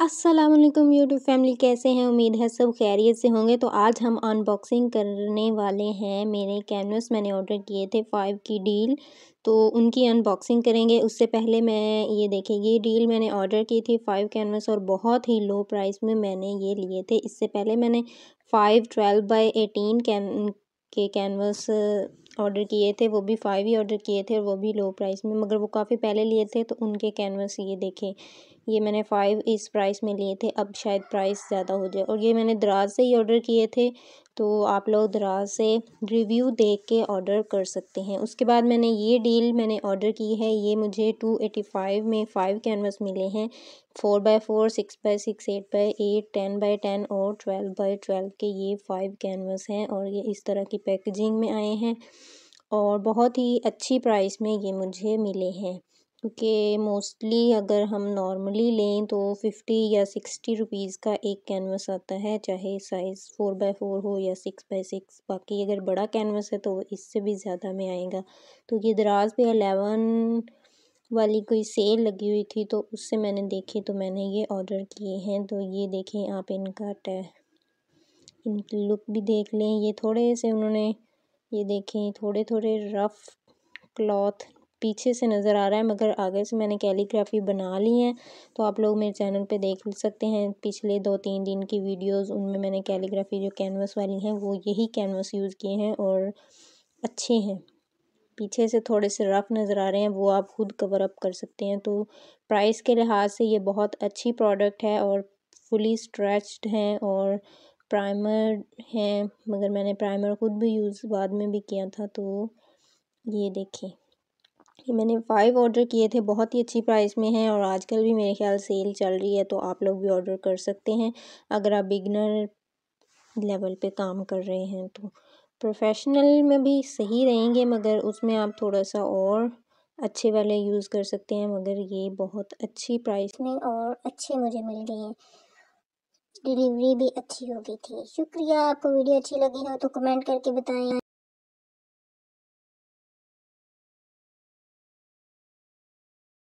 अस्सलाम वालेकुम YouTube family कैसे हैं उम्मीद है सब खैरियत से होंगे तो आज हम अनबॉक्सिंग करने वाले हैं मेरे कैनवस मैंने ऑर्डर किए थे फाइव की डील तो उनकी अनबॉक्सिंग करेंगे उससे पहले मैं ये देखें ये डील मैंने ऑर्डर की थी फाइव कैनवस और बहुत ही लो प्राइस में मैंने ये लिए थे इससे पहले मैंने फ़ाइव ट्वेल्व बाई एटीन कैन के कैनवस ऑर्डर किए थे वो भी फ़ाइव ही ऑर्डर किए थे और वो भी लो प्राइस में मगर वो काफ़ी पहले लिए थे तो उनके कैनवस ये देखें ये मैंने फ़ाइव इस प्राइस में लिए थे अब शायद प्राइस ज़्यादा हो जाए और ये मैंने दराज़ से ही ऑर्डर किए थे तो आप लोग दराज से रिव्यू देख के ऑर्डर कर सकते हैं उसके बाद मैंने ये डील मैंने ऑर्डर की है ये मुझे टू एटी फाइव में फ़ाइव कैनवस मिले हैं four by four six by six eight by eight ten by ten और ट्वेल्व बाय ट्वेल्व के ये फ़ाइव कैनवस हैं और ये इस तरह की पैकेजिंग में आए हैं और बहुत ही अच्छी प्राइस में ये मुझे मिले हैं क्योंकि मोस्टली अगर हम नॉर्मली लें तो फ़िफ्टी या सिक्सटी रुपीज़ का एक कैनवस आता है चाहे साइज़ फ़ोर बाई फ़ोर हो या सिक्स बाई सिक्स बाकी अगर बड़ा कैनवस है तो इससे भी ज़्यादा में आएगा तो ये दराज़ पे अलेवन वाली कोई सेल लगी हुई थी तो उससे मैंने देखे तो मैंने ये ऑर्डर किए हैं तो ये देखें आप इनका टै इनकी लुक भी देख लें ये थोड़े से उन्होंने ये देखें थोड़े थोड़े रफ़ क्लॉथ पीछे से नज़र आ रहा है मगर आगे से मैंने कैलीग्राफी बना ली है तो आप लोग मेरे चैनल पे देख सकते हैं पिछले दो तीन दिन की वीडियोस उनमें मैंने कैलीग्राफी जो कैनवस वाली हैं वो यही कैनवस यूज़ किए हैं और अच्छे हैं पीछे से थोड़े से रफ नज़र आ रहे हैं वो आप खुद कवर अप कर सकते हैं तो प्राइस के लिहाज से ये बहुत अच्छी प्रोडक्ट है और फुली स्ट्रेच्ड हैं और प्राइमर हैं मगर मैंने प्राइमर ख़ुद भी यूज़ बाद में भी किया था तो ये देखिए मैंने फ़ाइव ऑर्डर किए थे बहुत ही अच्छी प्राइस में हैं और आजकल भी मेरे ख्याल सेल चल रही है तो आप लोग भी ऑर्डर कर सकते हैं अगर आप बिगनर लेवल पे काम कर रहे हैं तो प्रोफेशनल में भी सही रहेंगे मगर उसमें आप थोड़ा सा और अच्छे वाले यूज़ कर सकते हैं मगर ये बहुत अच्छी प्राइस में और अच्छे मुझे मिल गए हैं डिलीवरी भी अच्छी हो गई थी शुक्रिया आपको वीडियो अच्छी लगी हो तो कमेंट करके बताएं